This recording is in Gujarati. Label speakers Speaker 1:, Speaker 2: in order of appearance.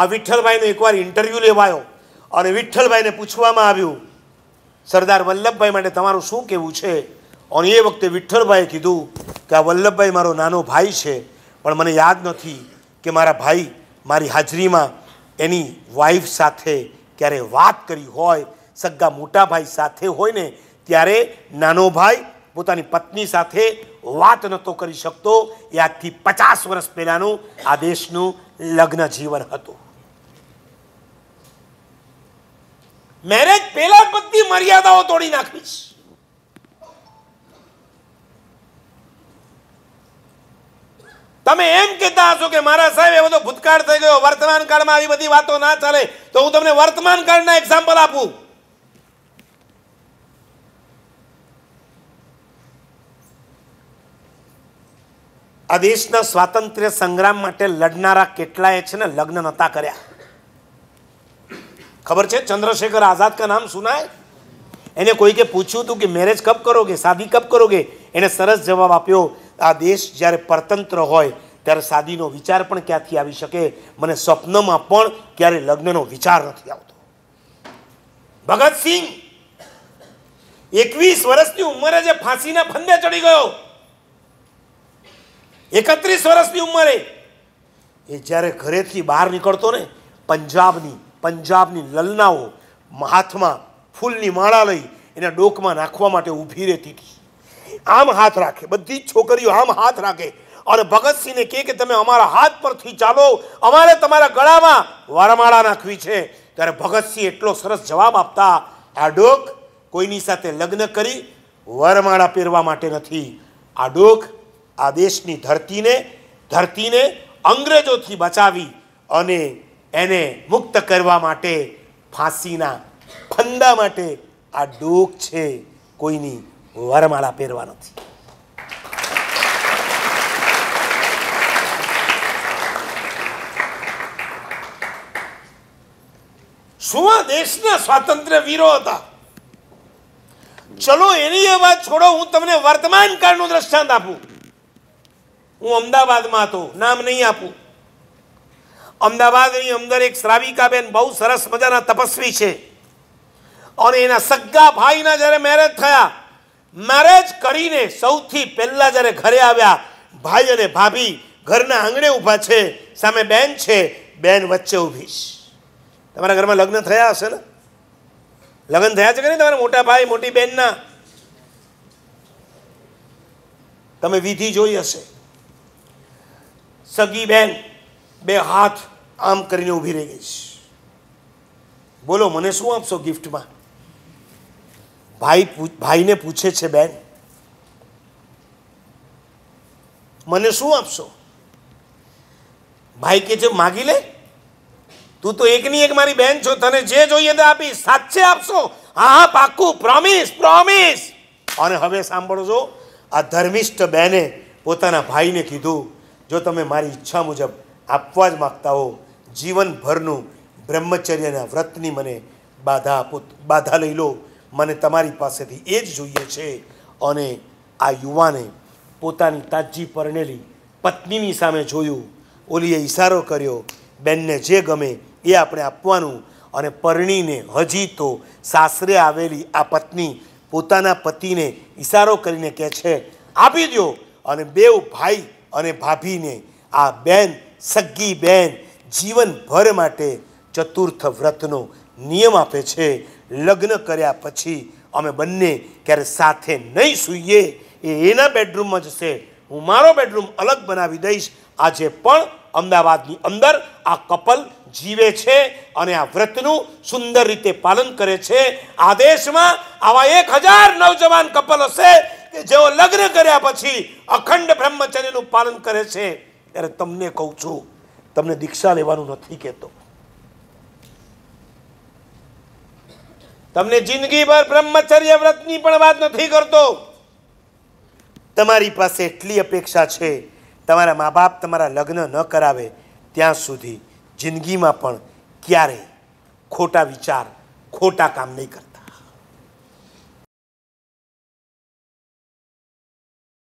Speaker 1: આ વિઠ્ઠલભાઈનો એકવાર ઇન્ટરવ્યૂ લેવાયો અને વિઠ્ઠલભાઈને પૂછવામાં આવ્યું સરદાર વલ્લભભાઈ માટે તમારું શું કહેવું છે અને એ વખતે વિઠ્ઠલભાઈએ કીધું કે આ વલ્લભભાઈ મારો નાનો ભાઈ છે પણ મને યાદ નથી કે મારા ભાઈ મારી હાજરીમાં એની વાઈફ સાથે ક્યારે વાત કરી હોય સગા મોટા ભાઈ સાથે હોય ને ત્યારે નાનો ભાઈ પોતાની પત્ની સાથે વાત નહોતો કરી શકતો એ આજથી પચાસ વર્ષ પહેલાંનું આ દેશનું લગ્ન જીવન હતું મેરેજ પહેલા બધી મર્યાદાઓ તોડી નાખીશ તમે એમ કહેતા હશો કે મારા સાહેબ એ બધો ભૂતકાળ થઈ ગયો વર્તમાન કાળમાં આવી બધી વાતો ના ચાલે તો હું તમને વર્તમાન કાળના એક્ઝામ્પલ આપું આ દેશના સ્વાતંત્ર્ય સંગ્રામ માટે લડનારા કેટલાય છે ને લગ્ન નહોતા કર્યા ખબર છે ચંદ્રશેખર આઝાદ का नाम सुना है એને કોઈકે પૂછ્યું હતું કે મેરેજ કબ કરોગે શાદી કબ કરોગે એને સરસ જવાબ આપ્યો આ દેશ જ્યારે પરતંત્ર હોય ત્યારે શાદીનો વિચાર પણ ક્યાંથી આવી શકે મને સ્વપ્નમાં પણ ક્યારે લગ્નનો વિચાર નથી આવતો ભગતસિંહ એકવીસ વર્ષની ઉંમરે જે ફાંસીના ફંદે ચડી ગયો એકત્રીસ વર્ષની ઉંમરે એ જ્યારે ઘરેથી બહાર નીકળતો ને પંજાબની પંજાબની લલનાઓ હાથમાં ફૂલની માળા લઈ એના ડોકમાં નાખવા માટે ઊભી રહેતી હતી આમ હાથ રાખે બધી જ છોકરીઓ આમ હાથ રાખે અને ભગતસિંહને કહે કે તમે અમારા હાથ પરથી ચાલો અમારે તમારા ગળામાં વરમાળા નાખવી છે ત્યારે ભગતસિંહ એટલો સરસ જવાબ આપતા આ ડોક કોઈની સાથે લગ્ન કરી વરમાળા પહેરવા માટે નથી આ ડોક આ દેશની ધરતીને ધરતીને અંગ્રેજોથી બચાવી અને એને મુક્ત કરવા માટે ફાંસીના ફંદા માટે આ ડોક છે કોઈની વરમાળા પહેરવા નથી શું આ દેશના સ્વાતંત્ર્ય વીરો હતા ચલો એની એ વાત છોડો હું તમને વર્તમાન કાળનું દ્રષ્ટાંત આપું હું અમદાવાદમાં હતો નામ નહીં આપું અમદાવાદની અંદર એક શ્રાવિકાબેન બહુ સરસ મજાના તપસ્વી છે અને એના સગા ભાઈના જ્યારે મેરેજ થયા મેરેજ કરીને સૌથી પહેલાં જ્યારે ઘરે આવ્યા ભાઈ અને ભાભી ઘરના આંગણે ઊભા છે સામે બેન છે બેન વચ્ચે ઊભી છે તમારા ઘરમાં લગ્ન થયા હશે ને લગ્ન થયા છે કે નહીં તમારા મોટા ભાઈ મોટી બહેનના તમે વિધિ જોઈ હશે સગી બેન બે હાથ આમ કરીને ઊભી રહી ગઈ છે બોલો મને શું આપશો ગિફ્ટમાં ભાઈ ભાઈને પૂછે છે બેન મને શું આપશો ભાઈ કે છે માગી લે તું તો એકની એક મારી બેન છો તને જે જોઈએ તે આપીશ સાચે આપશો હા હા પાક્કું પ્રોમિસ પ્રોમિસ અને હવે સાંભળજો આ ધર્મિષ્ઠ બેને પોતાના ભાઈને કીધું જો તમે મારી ઈચ્છા મુજબ આપવા જ માગતા હો જીવનભરનું બ્રહ્મચર્યના વ્રતની મને બાધા આપો બાધા લઈ લો મને તમારી પાસેથી એ જ જોઈએ છે અને આ યુવાને પોતાની તાજી પરણેલી પત્નીની સામે જોયું ઓલીએ ઇશારો કર્યો બેનને જે ગમે એ આપણે આપવાનું અને પરણીને હજી તો સાસરે આવેલી આ પત્ની પોતાના પતિને ઇશારો કરીને કહે છે આપી દો અને બેવ ભાઈ અને ભાભીને આ બેન સગ્ગી બેન જીવનભર માટે ચતુર્થ વ્રતનો નિયમ આપે છે લગ્ન કર્યા પછી અમે બંને ક્યારે સાથે નહીં સૂઈએ એ એના બેડરૂમમાં જશે હું મારો બેડરૂમ અલગ બનાવી દઈશ આજે પણ અમદાવાદની અંદર આ કપલ જીવે છે અને આ વ્રતનું સુંદર રીતે પાલન કરે છે આ દેશમાં આવા એક હજાર નવજવાન કપલ હશે કે જેઓ લગ્ન કર્યા પછી અખંડ બ્રહ્મચર્યનું પાલન કરે છે ત્યારે તમને કહું છું તમને દીક્ષા લેવાનું નથી કહેતો તમને જિંદગીભર બ્રહ્મચર્ય વ્રતની પણ વાત નથી કરતો તમારી પાસે એટલી અપેક્ષા છે તમારા મા બાપ તમારા લગ્ન ન કરાવે ત્યાં સુધી જિંદગીમાં પણ ક્યારેય ખોટા વિચાર ખોટા કામ નહીં કરતા